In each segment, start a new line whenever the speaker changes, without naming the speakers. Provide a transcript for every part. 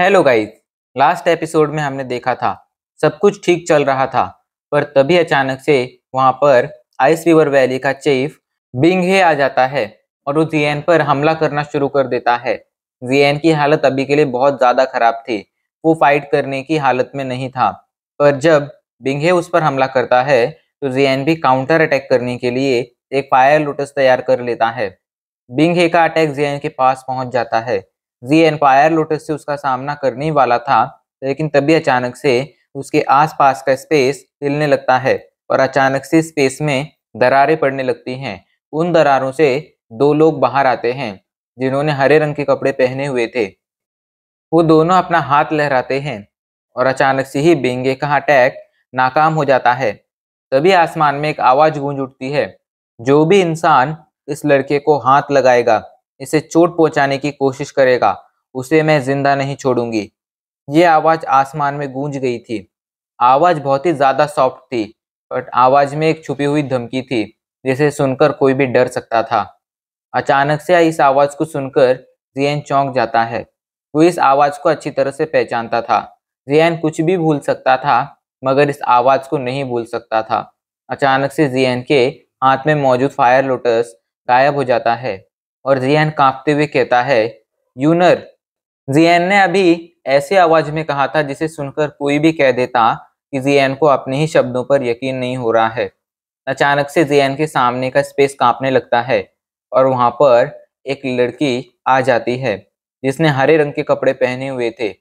hello guys last episode में हमने देखा था सब कुछ ठीक चल रहा था पर तभी अचानक से वहां पर आइस रिवर वैली का चीफ बिंग हे आ जाता है और वो जियन पर हमला करना शुरू कर देता है जियन की हालत अभी के लिए बहुत ज़्यादा खराब थी वो फाइट करने की हालत में नहीं था पर जब बिंग हे उस पर हमला करता है तो जियन भी काउंटर अटैक करने के लिए एक फायर लोटस तैयार कर लेता है बिंग हे का अटैक जियन के पास पहुंच जाता है जी एम्पायर लोटस से उसका सामना करने वाला था लेकिन तभी अचानक से उसके आसपास का स्पेस हिलने लगता है और अचानक से स्पेस में दरारें पड़ने लगती हैं उन दरारों से दो लोग बाहर आते हैं जिन्होंने हरे रंग के कपड़े पहने हुए थे वो दोनों अपना हाथ लहराते हैं और अचानक से ही बेंगे का अटैक नाकाम हो जाता है तभी आसमान में एक आवाज गूंज उठती है जो भी इंसान इस लड़के को हाथ लगाएगा इसे चोट पहुंचाने की कोशिश करेगा उसे मैं जिंदा नहीं छोड़ूंगी ये आवाज आसमान में गूंज गई थी आवाज बहुत ही ज्यादा सॉफ्ट थी बट आवाज में एक छुपी हुई धमकी थी जिसे सुनकर कोई भी डर सकता था अचानक से इस आवाज को सुनकर जियन चौंक जाता है वो इस आवाज को अच्छी तरह से पहचानता था जियन कुछ भी भूल सकता था मगर इस आवाज को नहीं भूल सकता था अचानक से जियन के हाथ में मौजूद फायर लोटस गायब हो जाता है और जियान कांपते हुए कहता है यूनर जियान ने अभी ऐसे आवाज में कहा था जिसे सुनकर कोई भी कह देता कि जियान को अपने ही शब्दों पर यकीन नहीं हो रहा है अचानक से जियान के सामने का स्पेस कांपने लगता है और वहां पर एक लड़की आ जाती है जिसने हरे रंग के कपड़े पहने हुए थे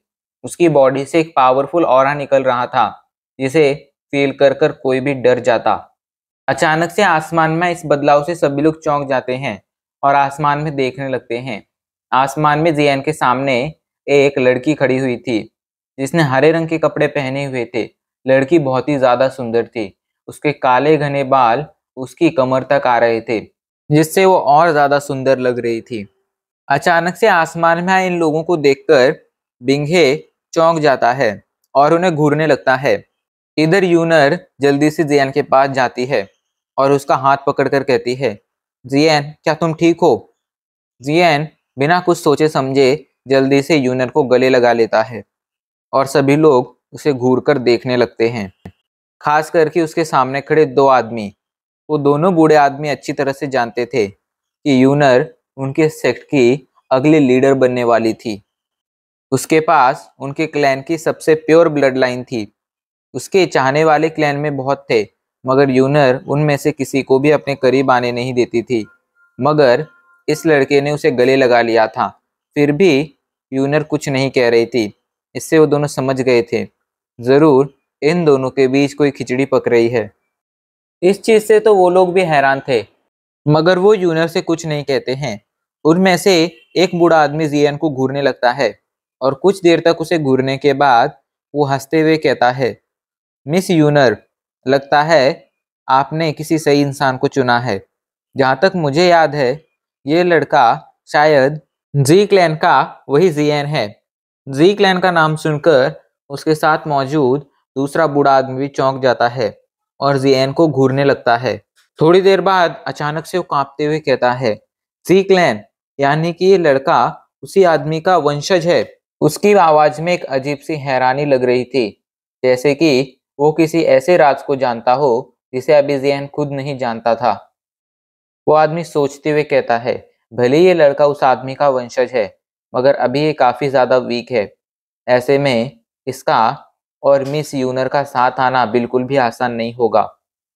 उसकी बॉडी से एक पावरफुल और निकल रहा था जिसे फील कर कर कोई भी डर जाता अचानक से आसमान में इस बदलाव से सभी लोग चौंक जाते हैं और आसमान में देखने लगते हैं आसमान में जियान के सामने एक लड़की खड़ी हुई थी जिसने हरे रंग के कपड़े पहने हुए थे लड़की बहुत ही ज्यादा सुंदर थी उसके काले घने बाल उसकी कमर तक आ रहे थे जिससे वो और ज्यादा सुंदर लग रही थी अचानक से आसमान में आए इन लोगों को देखकर बिंघे चौंक जाता है और उन्हें घूरने लगता है इधर यूनर जल्दी से जियान के पास जाती है और उसका हाथ पकड़कर कहती है जियन क्या तुम ठीक हो जियन बिना कुछ सोचे समझे जल्दी से यूनर को गले लगा लेता है और सभी लोग उसे घूर कर देखने लगते हैं खास करके उसके सामने खड़े दो आदमी वो दोनों बूढ़े आदमी अच्छी तरह से जानते थे कि यूनर उनके सेक्ट की अगली लीडर बनने वाली थी उसके पास उनके क्लैन की सबसे प्योर ब्लड लाइन थी उसके चाहने वाले क्लैन में बहुत थे मगर यूनर उनमें से किसी को भी अपने करीब आने नहीं देती थी मगर इस लड़के ने उसे गले लगा लिया था फिर भी यूनर कुछ नहीं कह रही थी इससे वो दोनों समझ गए थे ज़रूर इन दोनों के बीच कोई खिचड़ी पक रही है इस चीज़ से तो वो लोग भी हैरान थे मगर वो यूनर से कुछ नहीं कहते हैं उनमें से एक बूढ़ा आदमी जियन को घूरने लगता है और कुछ देर तक उसे घूरने के बाद वो हंसते हुए कहता है मिस यूनर लगता है आपने किसी सही इंसान को चुना है जहाँ तक मुझे याद है ये लड़का शायद जी क्लैन का वही एन है जी क्लैन का नाम सुनकर उसके साथ मौजूद दूसरा बूढ़ा आदमी भी चौंक जाता है और एन को घूरने लगता है थोड़ी देर बाद अचानक से वो कांपते हुए कहता है जी क्लैन यानी कि ये लड़का उसी आदमी का वंशज है उसकी आवाज में एक अजीब सी हैरानी लग रही थी जैसे कि वो किसी ऐसे राज को जानता हो जिसे अबिजियन खुद नहीं जानता था वो आदमी सोचते हुए कहता है भले ये लड़का उस आदमी का वंशज है मगर अभी ये काफ़ी ज़्यादा वीक है ऐसे में इसका और मिस यूनर का साथ आना बिल्कुल भी आसान नहीं होगा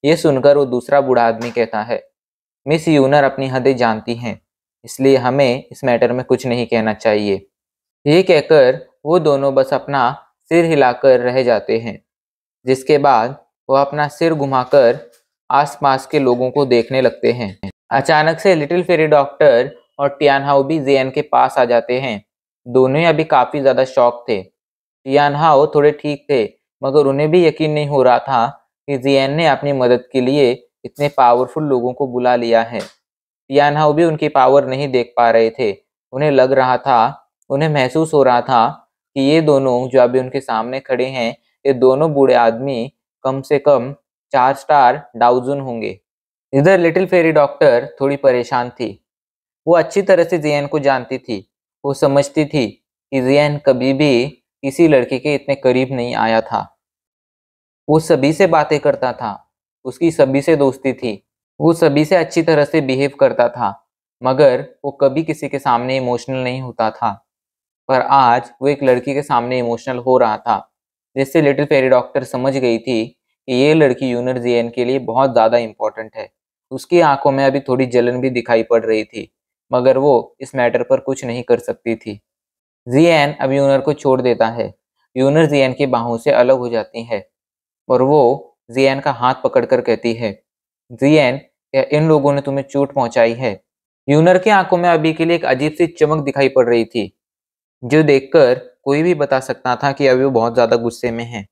ये सुनकर वो दूसरा बूढ़ा आदमी कहता है मिस यूनर अपनी हदें जानती हैं इसलिए हमें इस मैटर में कुछ नहीं कहना चाहिए ये कहकर वो दोनों बस अपना सिर हिलाकर रह जाते हैं जिसके बाद वह अपना सिर घुमाकर आसपास के लोगों को देखने लगते हैं अचानक से लिटिल फेरी डॉक्टर और टियानहाओ भी जेन के पास आ जाते हैं दोनों ही अभी काफ़ी ज़्यादा शौक थे टियानहाओ थोड़े ठीक थे मगर उन्हें भी यकीन नहीं हो रहा था कि जेन ने अपनी मदद के लिए इतने पावरफुल लोगों को बुला लिया है टियानहाओ भी उनकी पावर नहीं देख पा रहे थे उन्हें लग रहा था उन्हें महसूस हो रहा था कि ये दोनों जो अभी उनके सामने खड़े हैं ये दोनों बूढ़े आदमी कम से कम चार स्टार डाउजुन होंगे इधर लिटिल फेरी डॉक्टर थोड़ी परेशान थी वो अच्छी तरह से जियन को जानती थी वो समझती थी कि जियन कभी भी किसी लड़के के इतने करीब नहीं आया था वो सभी से बातें करता था उसकी सभी से दोस्ती थी वो सभी से अच्छी तरह से बिहेव करता था मगर वो कभी किसी के सामने इमोशनल नहीं होता था पर आज वो एक लड़की के सामने इमोशनल हो रहा था जिससे लिटिल फेरी डॉक्टर समझ गई थी कि ये लड़की यूनर जेन के लिए बहुत ज़्यादा इम्पोर्टेंट है उसकी आंखों में अभी थोड़ी जलन भी दिखाई पड़ रही थी मगर वो इस मैटर पर कुछ नहीं कर सकती थी जियन अब यूनर को छोड़ देता है यूनर जियन की बाहों से अलग हो जाती है और वो जियन का हाथ पकड़कर कहती है जीएन क्या इन लोगों ने तुम्हें चोट पहुंचाई है यूनर की आंखों में अभी के लिए एक अजीब सी चमक दिखाई पड़ रही थी जो देखकर कोई भी बता सकता था कि अभी वो बहुत ज़्यादा गुस्से में है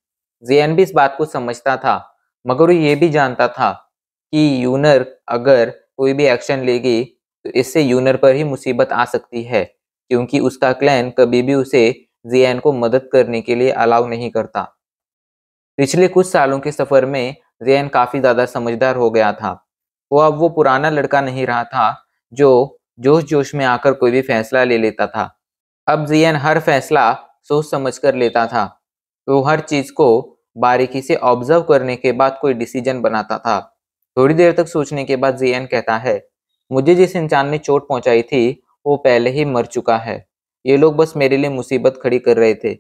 जेन भी इस बात को समझता था मगर वो ये भी जानता था कि यूनर अगर कोई भी एक्शन लेगी तो इससे यूनर पर ही मुसीबत आ सकती है क्योंकि उसका क्लैन कभी भी उसे जेन को मदद करने के लिए अलाउ नहीं करता पिछले कुछ सालों के सफर में जेन काफी ज्यादा समझदार हो गया था वो अब वो पुराना लड़का नहीं रहा था जो जोश जोश में आकर कोई भी फैसला ले लेता था अब जियन हर फैसला सोच समझ कर लेता था वो हर चीज को बारीकी से ऑब्जर्व करने के बाद कोई डिसीजन बनाता था थोड़ी देर तक सोचने के बाद जियन कहता है मुझे जिस इंसान ने चोट पहुंचाई थी वो पहले ही मर चुका है ये लोग बस मेरे लिए मुसीबत खड़ी कर रहे थे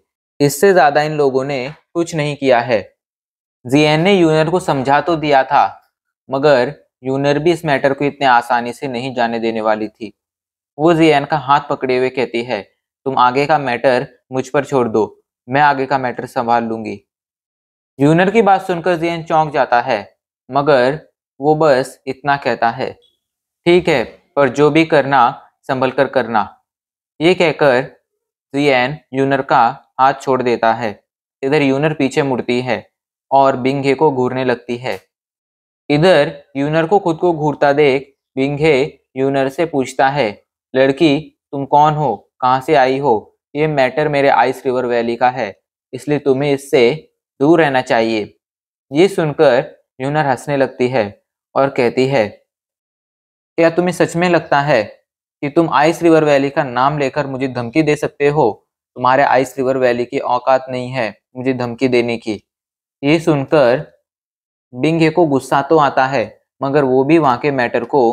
इससे ज्यादा इन लोगों ने कुछ नहीं किया है जियन ने यूनर को समझा तो दिया था मगर यूनर भी इस मैटर को इतने आसानी से नहीं जाने देने वाली थी वो जियन का हाथ पकड़े हुए कहती है तुम आगे का मैटर मुझ पर छोड़ दो मैं आगे का मैटर संभाल लूंगी यूनर की बात सुनकर जियन चौंक जाता है मगर वो बस इतना कहता है ठीक है पर जो भी करना संभल कर करना ये कहकर जियन यूनर का हाथ छोड़ देता है इधर यूनर पीछे मुड़ती है और बिंघे को घूरने लगती है इधर यूनर को खुद को घूरता देख बिंघे यूनर से पूछता है लड़की तुम कौन हो कहाँ से आई हो ये मैटर मेरे आइस रिवर वैली का है इसलिए तुम्हें इससे दूर रहना चाहिए ये सुनकर यूनर हंसने लगती है और कहती है क्या तुम्हें सच में लगता है कि तुम आइस रिवर वैली का नाम लेकर मुझे धमकी दे सकते हो तुम्हारे आइस रिवर वैली की औकात नहीं है मुझे धमकी देने की ये सुनकर बिंगे को गुस्सा तो आता है मगर वो भी वहाँ के मैटर को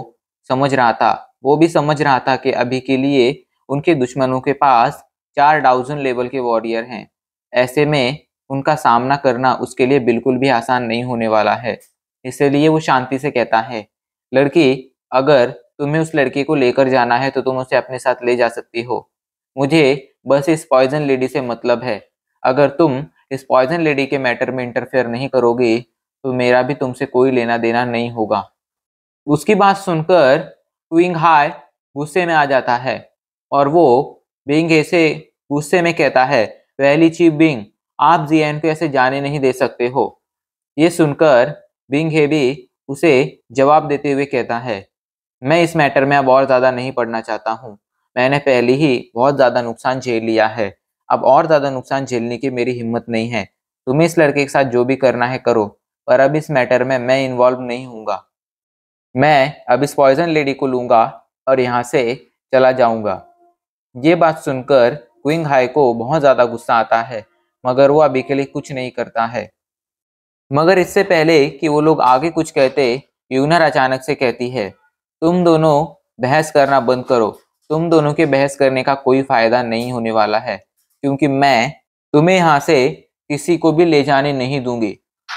समझ रहा था वो भी समझ रहा था कि अभी के लिए उनके दुश्मनों के पास चार डाउजन लेवल के वॉरियर हैं ऐसे में उनका सामना करना उसके लिए बिल्कुल भी आसान नहीं होने वाला है इसलिए वो शांति से कहता है लड़की अगर तुम्हें उस लड़की को लेकर जाना है तो तुम उसे अपने साथ ले जा सकती हो मुझे बस इस पॉइजन लेडी से मतलब है अगर तुम इस पॉइजन लेडी के मैटर में इंटरफेयर नहीं करोगे तो मेरा भी तुमसे कोई लेना देना नहीं होगा उसकी बात सुनकर ट्विंग हाय गुस्से में आ जाता है और वो बिंग ऐसे गुस्से में कहता है पहली चीफ बिंग आप जी को ऐसे जाने नहीं दे सकते हो ये सुनकर बिंग भी उसे जवाब देते हुए कहता है मैं इस मैटर में अब और ज़्यादा नहीं पढ़ना चाहता हूँ मैंने पहले ही बहुत ज़्यादा नुकसान झेल लिया है अब और ज़्यादा नुकसान झेलने की मेरी हिम्मत नहीं है तुम्हें इस लड़के के साथ जो भी करना है करो पर अब इस मैटर में मैं इन्वॉल्व नहीं हूँगा मैं अब इस पॉइजन लेडी को लूँगा और यहाँ से चला जाऊँगा ये बात सुनकर क्विंग हाई को बहुत ज्यादा गुस्सा आता है मगर वो अभी के लिए कुछ नहीं करता है मगर इससे पहले कि वो लोग आगे कुछ कहते यूनर अचानक से कहती है तुम दोनों बहस करना बंद करो तुम दोनों के बहस करने का कोई फायदा नहीं होने वाला है क्योंकि मैं तुम्हें यहाँ से किसी को भी ले जाने नहीं दूंगी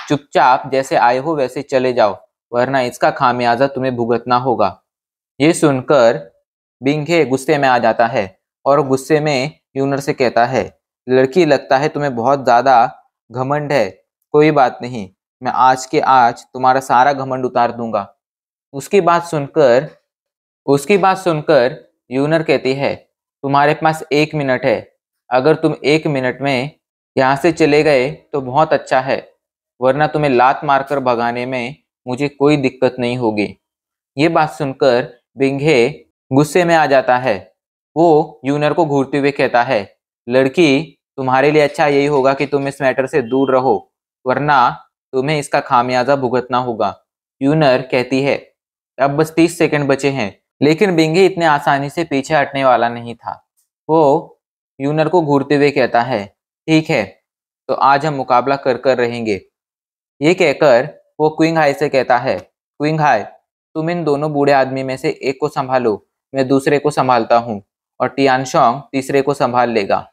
चुपचाप जैसे आए हो वैसे चले जाओ वरना इसका खामियाजा तुम्हें भुगतना होगा ये सुनकर बिंगे गुस्से में आ जाता है और गुस्से में यूनर से कहता है लड़की लगता है तुम्हें बहुत ज़्यादा घमंड है कोई बात नहीं मैं आज के आज तुम्हारा सारा घमंड उतार दूंगा उसकी बात सुनकर उसकी बात सुनकर यूनर कहती है तुम्हारे पास एक मिनट है अगर तुम एक मिनट में यहाँ से चले गए तो बहुत अच्छा है वरना तुम्हें लात मारकर भगाने में मुझे कोई दिक्कत नहीं होगी ये बात सुनकर बिंघे गुस्से में आ जाता है वो यूनर को घूरते हुए कहता है लड़की तुम्हारे लिए अच्छा यही होगा कि तुम इस मैटर से दूर रहो वरना तुम्हें इसका खामियाजा भुगतना होगा यूनर कहती है अब बस तीस सेकंड बचे हैं लेकिन बिंगे इतने आसानी से पीछे हटने वाला नहीं था वो यूनर को घूरते हुए कहता है ठीक है तो आज हम मुकाबला कर कर रहेंगे ये कहकर वो क्विंग हाई से कहता है क्विंग हाई तुम इन दोनों बूढ़े आदमी में से एक को संभालो मैं दूसरे को संभालता हूँ और टियानशोंग तीसरे को संभाल लेगा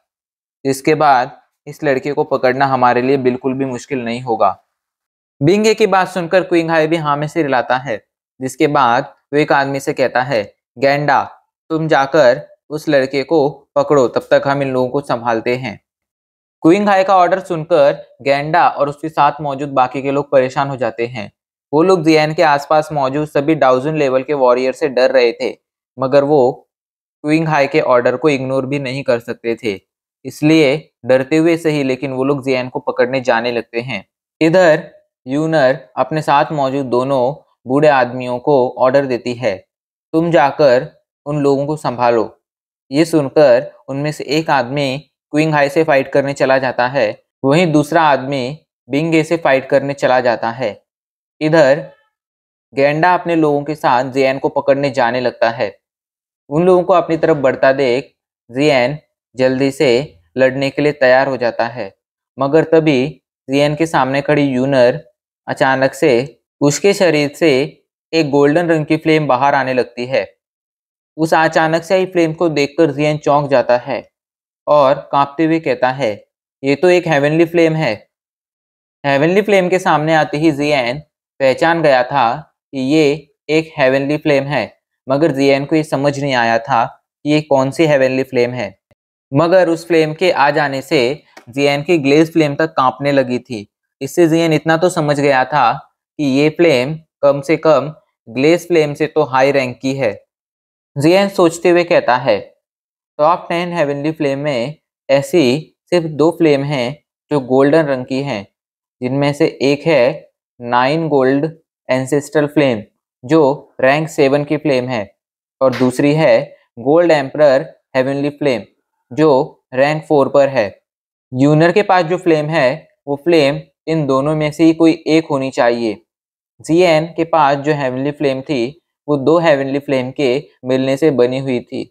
इसके बाद इस लड़के को पकड़ना हमारे लिए बिल्कुल भी मुश्किल नहीं होगा बिंगे की बात सुनकर क्विंग हाई भी हाँ में से रिलाता है जिसके बाद वो एक आदमी से कहता है गेंडा तुम जाकर उस लड़के को पकड़ो तब तक हम इन लोगों को संभालते हैं क्विंग हाई का ऑर्डर सुनकर गेंडा और उसके साथ मौजूद बाकी के लोग परेशान हो जाते हैं वो लोग जियान के आसपास मौजूद सभी डाउजन लेवल के वॉरियर से डर रहे थे मगर वो क्विंग हाई के ऑर्डर को इग्नोर भी नहीं कर सकते थे इसलिए डरते हुए सही लेकिन वो लोग जियान को पकड़ने जाने लगते हैं इधर यूनर अपने साथ मौजूद दोनों बूढ़े आदमियों को ऑर्डर देती है तुम जाकर उन लोगों को संभालो ये सुनकर उनमें से एक आदमी क्विंग हाई से फाइट करने चला जाता है वहीं दूसरा आदमी बिंगे से फाइट करने चला जाता है इधर गेंडा अपने लोगों के साथ जेन को पकड़ने जाने लगता है उन लोगों को अपनी तरफ बढ़ता देख जियन जल्दी से लड़ने के लिए तैयार हो जाता है मगर तभी जियन के सामने खड़ी यूनर अचानक से उसके शरीर से एक गोल्डन रंग की फ्लेम बाहर आने लगती है उस अचानक से आई फ्लेम को देखकर जियन चौंक जाता है और कांपते हुए कहता है ये तो एक हेवनली फ्लेम है हेवनली फ्लेम के सामने आते ही जियन पहचान गया था कि ये एक हेवनली फ्लेम है मगर जियन को ये समझ नहीं आया था कि ये कौन सी हेवनली फ्लेम है मगर उस फ्लेम के आ जाने से जियन की ग्लेज फ्लेम तक कांपने लगी थी इससे जियन इतना तो समझ गया था कि ये फ्लेम कम से कम ग्लेज फ्लेम से तो हाई रैंक की है जियन सोचते हुए कहता है टॉप टेन हेवनली फ्लेम में ऐसी सिर्फ दो फ्लेम हैं जो गोल्डन रंग की हैं जिनमें से एक है नाइन गोल्ड एंसेस्ट्रल फ्लेम जो रैंक सेवन की फ्लेम है और दूसरी है गोल्ड एम्प्रर हेवनली फ्लेम जो रैंक फोर पर है यूनर के पास जो फ्लेम है वो फ्लेम इन दोनों में से ही कोई एक होनी चाहिए जी एन के पास जो हेवनली फ्लेम थी वो दो हेवनली फ्लेम के मिलने से बनी हुई थी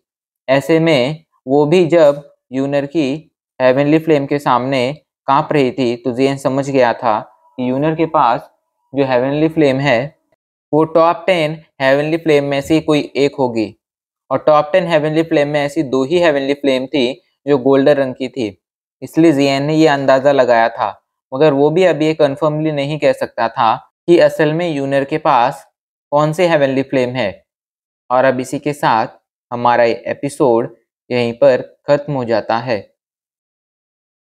ऐसे में वो भी जब यूनर की हेवनली फ्लेम के सामने कांप रही थी तो जी एन समझ गया था कि यूनर के पास जो हेवनली फ्लेम है वो टॉप टेन हेवनली फ्लेम में से कोई एक होगी और टॉप टेन हेवनली फ्लेम में ऐसी दो ही हेवनली फ्लेम थी जो गोल्डन रंग की थी इसलिए जियन ने ये अंदाज़ा लगाया था मगर वो भी अभी कन्फर्मली नहीं कह सकता था कि असल में यूनर के पास कौन से हेवनली फ्लेम है और अब इसी के साथ हमारा एपिसोड यहीं पर ख़त्म हो जाता है